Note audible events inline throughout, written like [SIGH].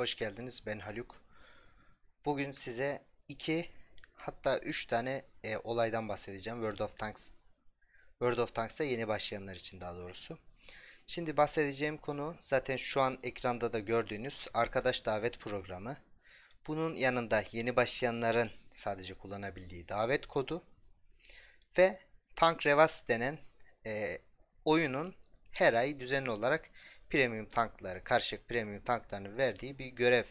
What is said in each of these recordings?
Hoş geldiniz. Ben Haluk. Bugün size iki hatta üç tane e, olaydan bahsedeceğim. World of Tanks World of Tanks'a yeni başlayanlar için daha doğrusu. Şimdi bahsedeceğim konu zaten şu an ekranda da gördüğünüz arkadaş davet programı. Bunun yanında yeni başlayanların sadece kullanabildiği davet kodu ve Tank Revas denen e, oyunun her ay düzenli olarak premium tankları, karışık premium tanklarını verdiği bir görev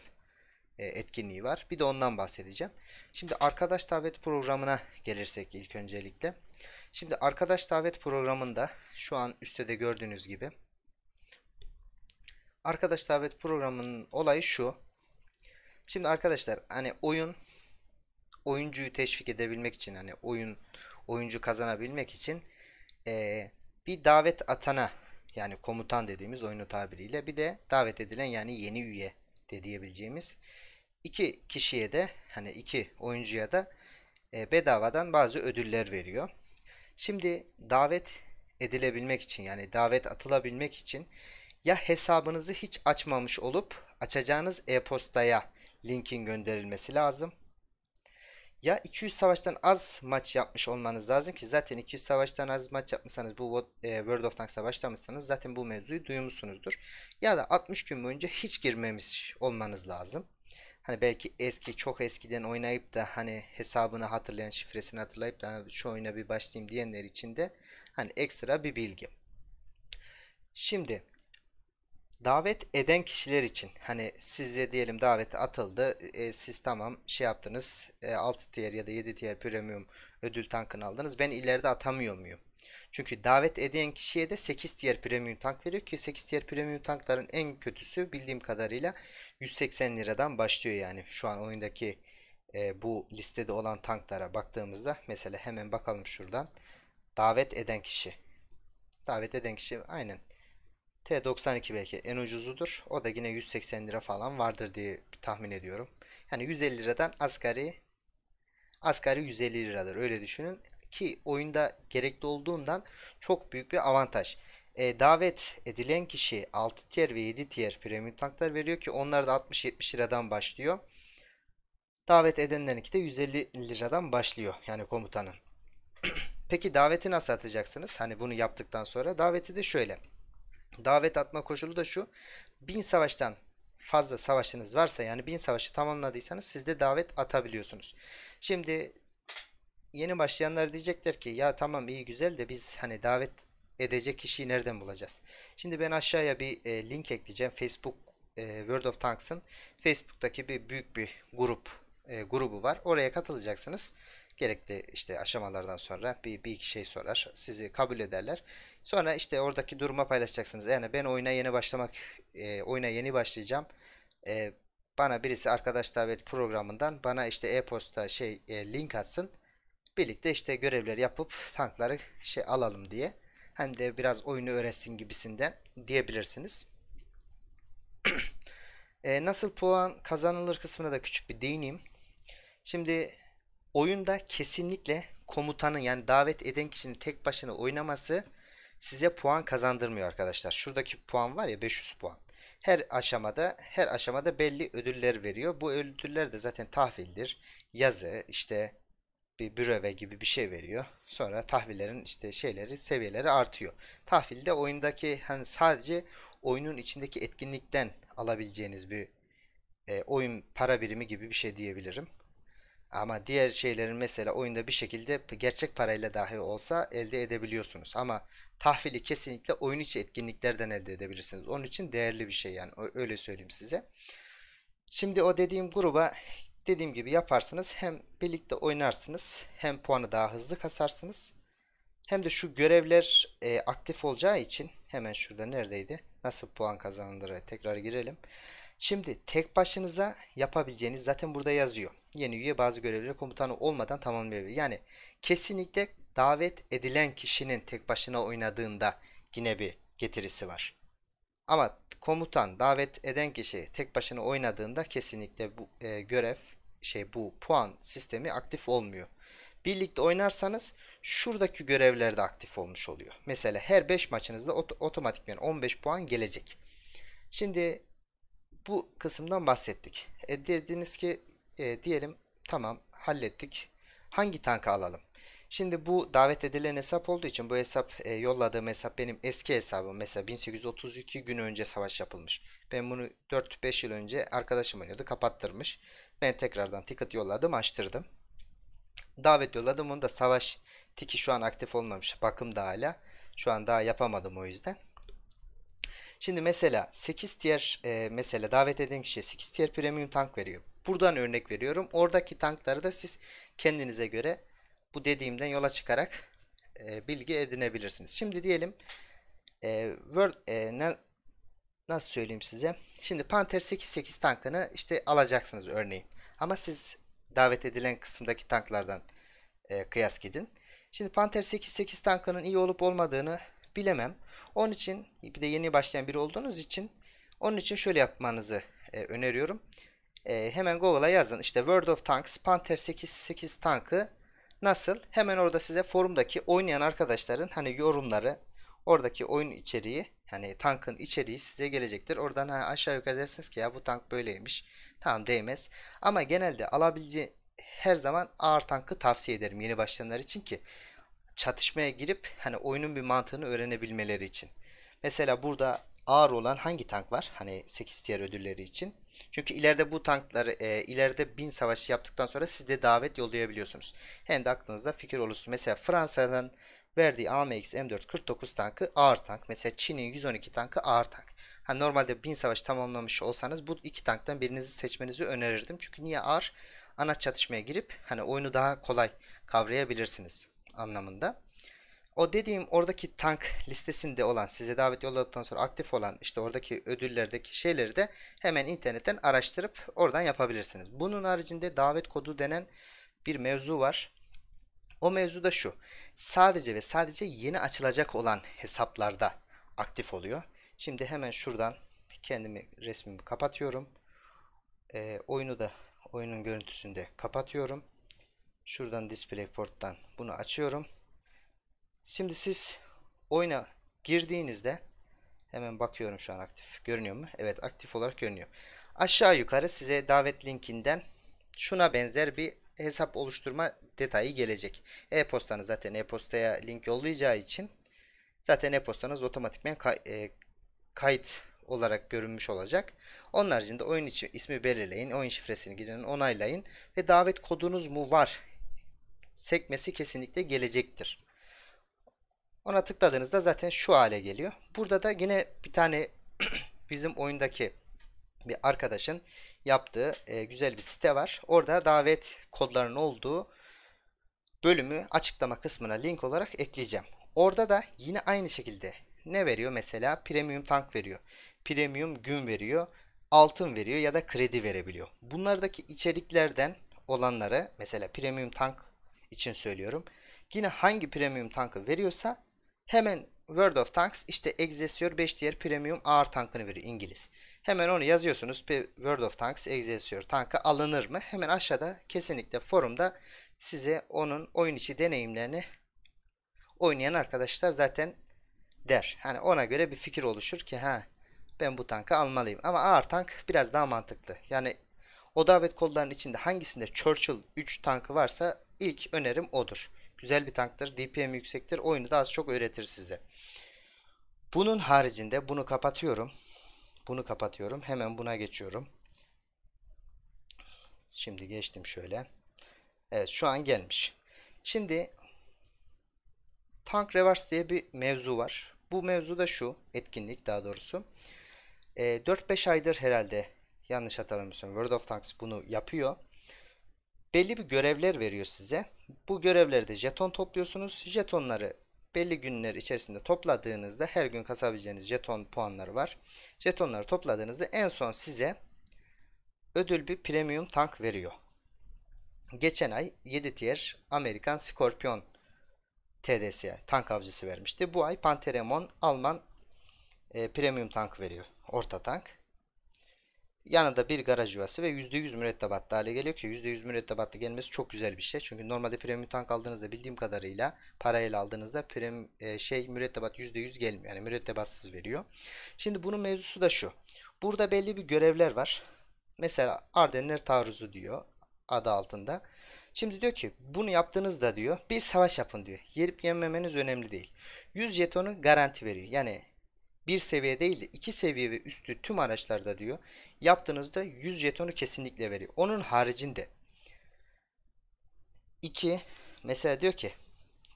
e, etkinliği var. Bir de ondan bahsedeceğim. Şimdi arkadaş davet programına gelirsek ilk öncelikle. Şimdi arkadaş davet programında şu an üstte de gördüğünüz gibi arkadaş davet programının olayı şu. Şimdi arkadaşlar hani oyun oyuncuyu teşvik edebilmek için hani oyun oyuncu kazanabilmek için ee, bir davet atana yani komutan dediğimiz oyunu tabiriyle bir de davet edilen yani yeni üye de diyebileceğimiz iki kişiye de hani iki oyuncuya da e, bedavadan bazı ödüller veriyor. Şimdi davet edilebilmek için yani davet atılabilmek için ya hesabınızı hiç açmamış olup açacağınız e-postaya linkin gönderilmesi lazım ya 200 savaştan az maç yapmış olmanız lazım ki zaten 200 savaştan az maç yapmışsanız bu e, World of Tanks savaşlamışsanız zaten bu mevzuyu duymuşsunuzdur. Ya da 60 gün boyunca hiç girmemiş olmanız lazım. Hani belki eski çok eskiden oynayıp da hani hesabını hatırlayan şifresini hatırlayıp da hani şu oyuna bir başlayayım diyenler için de hani ekstra bir bilgi. Şimdi davet eden kişiler için hani sizde diyelim davet atıldı e, siz tamam şey yaptınız e, 6 tier ya da 7 tier premium ödül tankını aldınız ben ileride atamıyor muyum? Çünkü davet eden kişiye de 8 tier premium tank veriyor ki 8 tier premium tankların en kötüsü bildiğim kadarıyla 180 liradan başlıyor yani şu an oyundaki e, bu listede olan tanklara baktığımızda mesela hemen bakalım şuradan davet eden kişi davet eden kişi aynen T92 belki en ucuzudur. O da yine 180 lira falan vardır diye tahmin ediyorum. Yani 150 liradan asgari asgari 150 liradır öyle düşünün ki oyunda gerekli olduğundan çok büyük bir avantaj. E, davet edilen kişi 6 tier ve 7 tier premium tanklar veriyor ki onlar da 60-70 liradan başlıyor. Davet edenlerinki de 150 liradan başlıyor yani komutanın. [CLEARS THROAT] Peki daveti nasıl atacaksınız? Hani bunu yaptıktan sonra daveti de şöyle. Davet atma koşulu da şu. Bin savaştan fazla savaşınız varsa yani bin savaşı tamamladıysanız siz de davet atabiliyorsunuz. Şimdi yeni başlayanlar diyecekler ki ya tamam iyi güzel de biz hani davet edecek kişiyi nereden bulacağız? Şimdi ben aşağıya bir e, link ekleyeceğim. Facebook e, World of Tanks'ın Facebook'taki bir büyük bir grup e, grubu var. Oraya katılacaksınız. Gerekli işte aşamalardan sonra bir, bir iki şey sorar. Sizi kabul ederler. Sonra işte oradaki duruma paylaşacaksınız. Yani ben oyuna yeni başlamak, e, oyuna yeni başlayacağım. E, bana birisi arkadaş davet programından bana işte e-posta şey e, link atsın. Birlikte işte görevler yapıp tankları şey alalım diye. Hem de biraz oyunu öğretsin gibisinden diyebilirsiniz. [CLEARS THROAT] e, nasıl puan kazanılır kısmına da küçük bir değineyim. Şimdi Oyunda kesinlikle komutanın yani davet eden kişinin tek başına oynaması size puan kazandırmıyor arkadaşlar. Şuradaki puan var ya 500 puan. Her aşamada her aşamada belli ödüller veriyor. Bu ödüller de zaten tahvildir. Yazı işte bir büröve gibi bir şey veriyor. Sonra tahvillerin işte şeyleri seviyeleri artıyor. Tahvilde oyundaki hani sadece oyunun içindeki etkinlikten alabileceğiniz bir e, oyun para birimi gibi bir şey diyebilirim. Ama diğer şeylerin mesela oyunda bir şekilde gerçek parayla dahi olsa elde edebiliyorsunuz. Ama tahvili kesinlikle oyun içi etkinliklerden elde edebilirsiniz. Onun için değerli bir şey yani öyle söyleyeyim size. Şimdi o dediğim gruba dediğim gibi yaparsınız. Hem birlikte oynarsınız hem puanı daha hızlı kasarsınız. Hem de şu görevler e, aktif olacağı için hemen şurada neredeydi? Nasıl puan kazanılır tekrar girelim. Şimdi tek başınıza yapabileceğiniz zaten burada yazıyor. Yeni üye bazı görevleri komutanı olmadan tamamlayabilir. Yani kesinlikle davet edilen kişinin tek başına oynadığında yine bir getirisi var. Ama komutan davet eden kişi tek başına oynadığında kesinlikle bu e, görev şey bu puan sistemi aktif olmuyor. Birlikte oynarsanız şuradaki görevler de aktif olmuş oluyor. Mesela her 5 maçınızda ot otomatikmen 15 puan gelecek. Şimdi bu kısımdan bahsettik. E, dediniz ki e, diyelim tamam hallettik. Hangi tanka alalım? Şimdi bu davet edilen hesap olduğu için bu hesap e, yolladığım hesap benim eski hesabım. Mesela 1832 gün önce savaş yapılmış. Ben bunu 4-5 yıl önce arkadaşım oynuyordu kapattırmış. Ben tekrardan ticket yolladım açtırdım. Davet yolladım onu da savaş tiki şu an aktif olmamış. Bakım da hala. Şu an daha yapamadım o yüzden. Şimdi mesela 8 tier e, mesela davet eden kişiye 8 tier premium tank veriyor. Buradan örnek veriyorum. Oradaki tankları da siz kendinize göre bu dediğimden yola çıkarak e, bilgi edinebilirsiniz. Şimdi diyelim e, World e, ne, nasıl söyleyeyim size? Şimdi Panther 88 tankını işte alacaksınız örneğin. Ama siz davet edilen kısımdaki tanklardan e, kıyas gidin. Şimdi Panther 88 tankının iyi olup olmadığını bilemem. Onun için bir de yeni başlayan biri olduğunuz için onun için şöyle yapmanızı e, öneriyorum. E, hemen Google'a yazın. İşte World of Tanks Panther 88 tankı nasıl? Hemen orada size forumdaki oynayan arkadaşların hani yorumları oradaki oyun içeriği hani tankın içeriği size gelecektir. Oradan ha, aşağı yukarı dersiniz ki ya bu tank böyleymiş. Tamam değmez. Ama genelde alabileceği her zaman ağır tankı tavsiye ederim yeni başlayanlar için ki çatışmaya girip hani oyunun bir mantığını öğrenebilmeleri için. Mesela burada ağır olan hangi tank var? Hani 8 tier ödülleri için. Çünkü ileride bu tankları e, ileride bin savaşı yaptıktan sonra siz de davet yollayabiliyorsunuz. Hem de aklınızda fikir olursun. Mesela Fransa'dan verdiği AMX M4 49 tankı ağır tank. Mesela Çin'in 112 tankı ağır tank. Hani normalde bin savaş tamamlamış olsanız bu iki tanktan birinizi seçmenizi önerirdim. Çünkü niye ağır? Ana çatışmaya girip hani oyunu daha kolay kavrayabilirsiniz anlamında. O dediğim oradaki tank listesinde olan size davet yolladıktan sonra aktif olan işte oradaki ödüllerdeki şeyleri de hemen internetten araştırıp oradan yapabilirsiniz. Bunun haricinde davet kodu denen bir mevzu var. O mevzu da şu. Sadece ve sadece yeni açılacak olan hesaplarda aktif oluyor. Şimdi hemen şuradan kendimi resmimi kapatıyorum. E, oyunu da oyunun görüntüsünde kapatıyorum. Şuradan display port'tan bunu açıyorum. Şimdi siz oyuna girdiğinizde hemen bakıyorum şu an aktif. Görünüyor mu? Evet aktif olarak görünüyor. Aşağı yukarı size davet linkinden şuna benzer bir hesap oluşturma detayı gelecek. E-postanız zaten e-postaya link yollayacağı için zaten e-postanız otomatikmen kay e kayıt olarak görünmüş olacak. Onun haricinde oyun için ismi belirleyin, oyun şifresini girin, onaylayın ve davet kodunuz mu var sekmesi kesinlikle gelecektir. Ona tıkladığınızda zaten şu hale geliyor. Burada da yine bir tane [CLEARS THROAT] bizim oyundaki bir arkadaşın yaptığı e, güzel bir site var. Orada davet kodlarının olduğu bölümü açıklama kısmına link olarak ekleyeceğim. Orada da yine aynı şekilde ne veriyor mesela? Premium tank veriyor. Premium gün veriyor. Altın veriyor ya da kredi verebiliyor. Bunlardaki içeriklerden olanları mesela premium tank için söylüyorum. Yine hangi premium tankı veriyorsa hemen World of Tanks işte Excelsior 5 diğer premium ağır tankını veriyor İngiliz. Hemen onu yazıyorsunuz. World of Tanks Excelsior tankı alınır mı? Hemen aşağıda kesinlikle forumda size onun oyun içi deneyimlerini oynayan arkadaşlar zaten der. Hani ona göre bir fikir oluşur ki ha ben bu tankı almalıyım. Ama ağır tank biraz daha mantıklı. Yani o davet kollarının içinde hangisinde Churchill 3 tankı varsa İlk önerim odur. Güzel bir tanktır. DPM yüksektir. Oyunu da az çok öğretir size. Bunun haricinde bunu kapatıyorum. Bunu kapatıyorum. Hemen buna geçiyorum. Şimdi geçtim şöyle. Evet şu an gelmiş. Şimdi tank reverse diye bir mevzu var. Bu mevzu da şu etkinlik daha doğrusu. E, ee, 4-5 aydır herhalde yanlış hatırlamıyorsam World of Tanks bunu yapıyor belli bir görevler veriyor size. Bu görevlerde jeton topluyorsunuz. Jetonları belli günler içerisinde topladığınızda her gün kasabileceğiniz jeton puanları var. Jetonları topladığınızda en son size ödül bir premium tank veriyor. Geçen ay 7 tier Amerikan Scorpion TDS tank avcısı vermişti. Bu ay Panteremon Alman e, premium tank veriyor. Orta tank. Yanında bir garaj yuvası ve %100 mürettebatlı hale geliyor ki %100 mürettebatlı gelmesi çok güzel bir şey. Çünkü normalde premium tank aldığınızda bildiğim kadarıyla parayla aldığınızda prem, e, şey mürettebat %100 gelmiyor. Yani mürettebatsız veriyor. Şimdi bunun mevzusu da şu. Burada belli bir görevler var. Mesela Ardenner taarruzu diyor adı altında. Şimdi diyor ki bunu yaptığınızda diyor bir savaş yapın diyor. Yerip yenmemeniz önemli değil. 100 jetonu garanti veriyor. Yani bir seviye değil de iki seviye ve üstü tüm araçlarda diyor. Yaptığınızda 100 jetonu kesinlikle veriyor. Onun haricinde 2 mesela diyor ki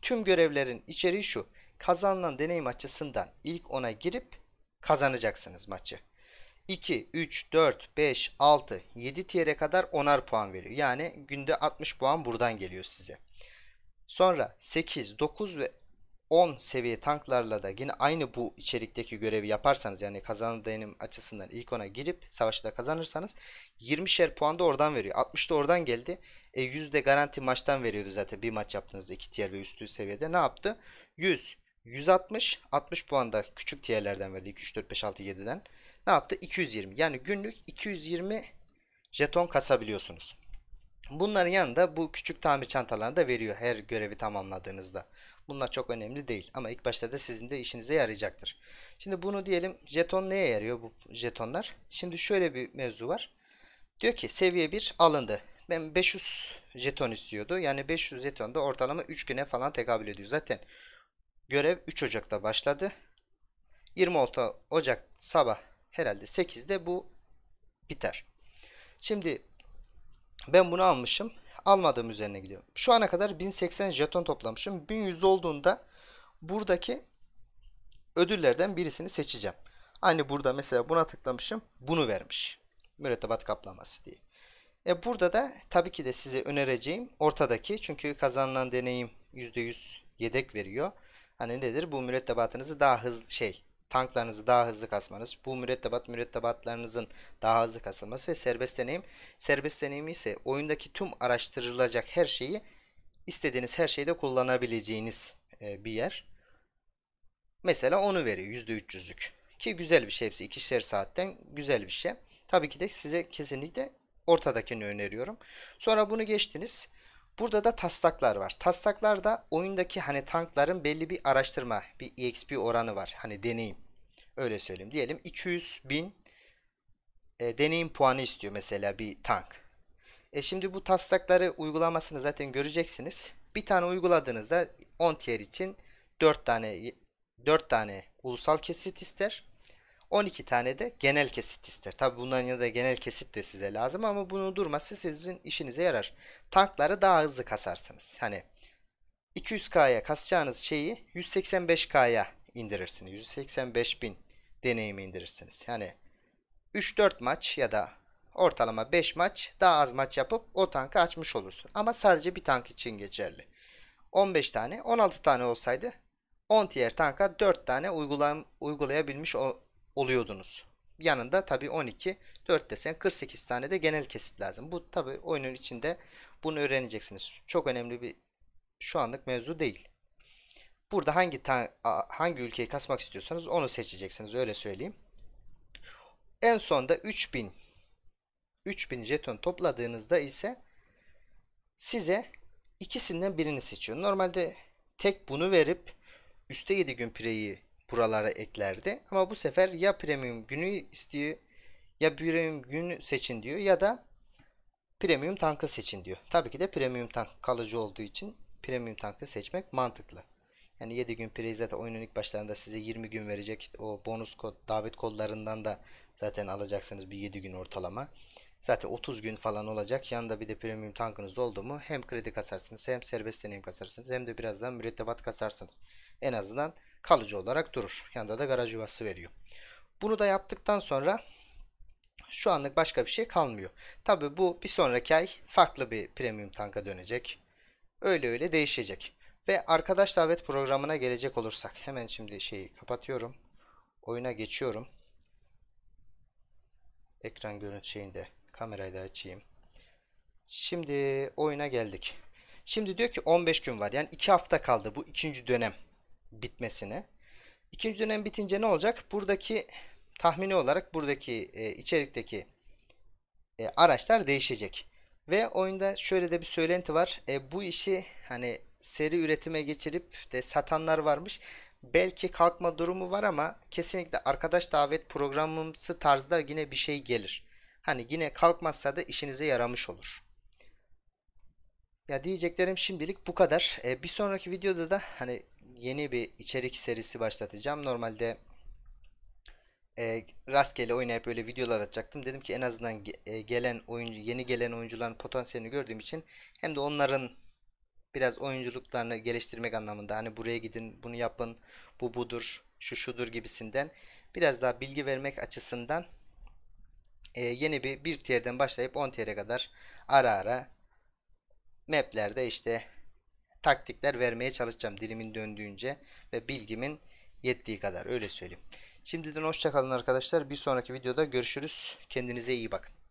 tüm görevlerin içeriği şu. Kazanılan deneyim açısından ilk ona girip kazanacaksınız maçı. 2, 3, 4, 5, 6, 7 tiyere kadar 10'ar puan veriyor. Yani günde 60 puan buradan geliyor size. Sonra 8, 9 ve 10 seviye tanklarla da yine aynı bu içerikteki görevi yaparsanız yani kazanan denim açısından ilk ona girip savaşta kazanırsanız 20'şer puan da oradan veriyor. 60 da oradan geldi. E 100 de garanti maçtan veriyordu zaten bir maç yaptığınızda iki tier ve üstü seviyede. Ne yaptı? 100, 160, 60 puan da küçük tierlerden verdi. 2, 3, 4, 5, 6, 7'den. Ne yaptı? 220. Yani günlük 220 jeton kasabiliyorsunuz. Bunların yanında bu küçük tamir çantalarını da veriyor her görevi tamamladığınızda. Bunlar çok önemli değil ama ilk başlarda sizin de işinize yarayacaktır. Şimdi bunu diyelim jeton neye yarıyor bu jetonlar? Şimdi şöyle bir mevzu var. Diyor ki seviye 1 alındı. Ben 500 jeton istiyordu. Yani 500 jeton da ortalama 3 güne falan tekabül ediyor. Zaten görev 3 Ocak'ta başladı. 26 Ocak sabah herhalde 8'de bu biter. Şimdi ben bunu almışım. Almadığım üzerine gidiyorum. Şu ana kadar 1080 jeton toplamışım. 1100 olduğunda buradaki ödüllerden birisini seçeceğim. Hani burada mesela buna tıklamışım. Bunu vermiş. Mürettebat kaplaması diye. E burada da tabii ki de size önereceğim ortadaki. Çünkü kazanılan deneyim %100 yedek veriyor. Hani nedir? Bu mürettebatınızı daha hızlı şey tanklarınızı daha hızlı kasmanız, bu mürettebat mürettebatlarınızın daha hızlı kasılması ve serbest deneyim. Serbest deneyim ise oyundaki tüm araştırılacak her şeyi istediğiniz her şeyde kullanabileceğiniz e, bir yer. Mesela onu veriyor %300'lük. Ki güzel bir şey hepsi ikişer saatten güzel bir şey. Tabii ki de size kesinlikle ortadakini öneriyorum. Sonra bunu geçtiniz. Burada da taslaklar var. Taslaklar da oyundaki hani tankların belli bir araştırma, bir EXP oranı var. Hani deneyim. Öyle söyleyeyim. Diyelim 200 bin e, deneyim puanı istiyor mesela bir tank. E şimdi bu taslakları uygulamasını zaten göreceksiniz. Bir tane uyguladığınızda 10 tier için 4 tane 4 tane ulusal kesit ister. 12 tane de genel kesit ister. Tabi bunların yanında genel kesit de size lazım ama bunu durması sizin işinize yarar. Tankları daha hızlı kasarsınız. Hani 200K'ya kasacağınız şeyi 185K'ya indirirsiniz. 185 bin deneyimi indirirsiniz. Yani 3-4 maç ya da ortalama 5 maç daha az maç yapıp o tankı açmış olursun. Ama sadece bir tank için geçerli. 15 tane 16 tane olsaydı 10 tier tanka 4 tane uygulam uygulayabilmiş oluyordunuz. Yanında tabi 12 4 desen 48 tane de genel kesit lazım. Bu tabi oyunun içinde bunu öğreneceksiniz. Çok önemli bir şu anlık mevzu değil. Burada hangi hangi ülkeyi kasmak istiyorsanız onu seçeceksiniz öyle söyleyeyim. En sonda 3000 3000 jeton topladığınızda ise size ikisinden birini seçiyor. Normalde tek bunu verip üste 7 gün pireyi buralara eklerdi. Ama bu sefer ya premium günü istiyor ya premium günü seçin diyor ya da premium tankı seçin diyor. Tabii ki de premium tank kalıcı olduğu için premium tankı seçmek mantıklı. Yani 7 gün pre zaten oyunun ilk başlarında size 20 gün verecek. O bonus kod, davet kodlarından da zaten alacaksınız bir 7 gün ortalama. Zaten 30 gün falan olacak. Yanında bir de premium tankınız oldu mu hem kredi kasarsınız hem serbest deneyim kasarsınız hem de birazdan mürettebat kasarsınız. En azından kalıcı olarak durur. Yanında da garaj yuvası veriyor. Bunu da yaptıktan sonra şu anlık başka bir şey kalmıyor. Tabi bu bir sonraki ay farklı bir premium tanka dönecek. Öyle öyle değişecek. Ve arkadaş davet programına gelecek olursak hemen şimdi şeyi kapatıyorum. Oyuna geçiyorum. Ekran görüntü şeyinde kamerayı da açayım. Şimdi oyuna geldik. Şimdi diyor ki 15 gün var. Yani 2 hafta kaldı bu ikinci dönem bitmesine. İkinci dönem bitince ne olacak? Buradaki tahmini olarak buradaki e, içerikteki e, araçlar değişecek. Ve oyunda şöyle de bir söylenti var. E, bu işi hani seri üretime geçirip de satanlar varmış. Belki kalkma durumu var ama kesinlikle arkadaş davet programımsı tarzda yine bir şey gelir. Hani yine kalkmazsa da işinize yaramış olur. Ya diyeceklerim şimdilik bu kadar. Ee, bir sonraki videoda da hani yeni bir içerik serisi başlatacağım. Normalde e, rastgele oynayıp böyle videolar atacaktım. Dedim ki en azından ge- e, gelen oyuncu, yeni gelen oyuncuların potansiyelini gördüğüm için hem de onların biraz oyunculuklarını geliştirmek anlamında hani buraya gidin bunu yapın bu budur şu şudur gibisinden biraz daha bilgi vermek açısından e, yeni bir bir tierden başlayıp 10 tier'e kadar ara ara maplerde işte taktikler vermeye çalışacağım dilimin döndüğünce ve bilgimin yettiği kadar öyle söyleyeyim. Şimdiden hoşçakalın arkadaşlar. Bir sonraki videoda görüşürüz. Kendinize iyi bakın.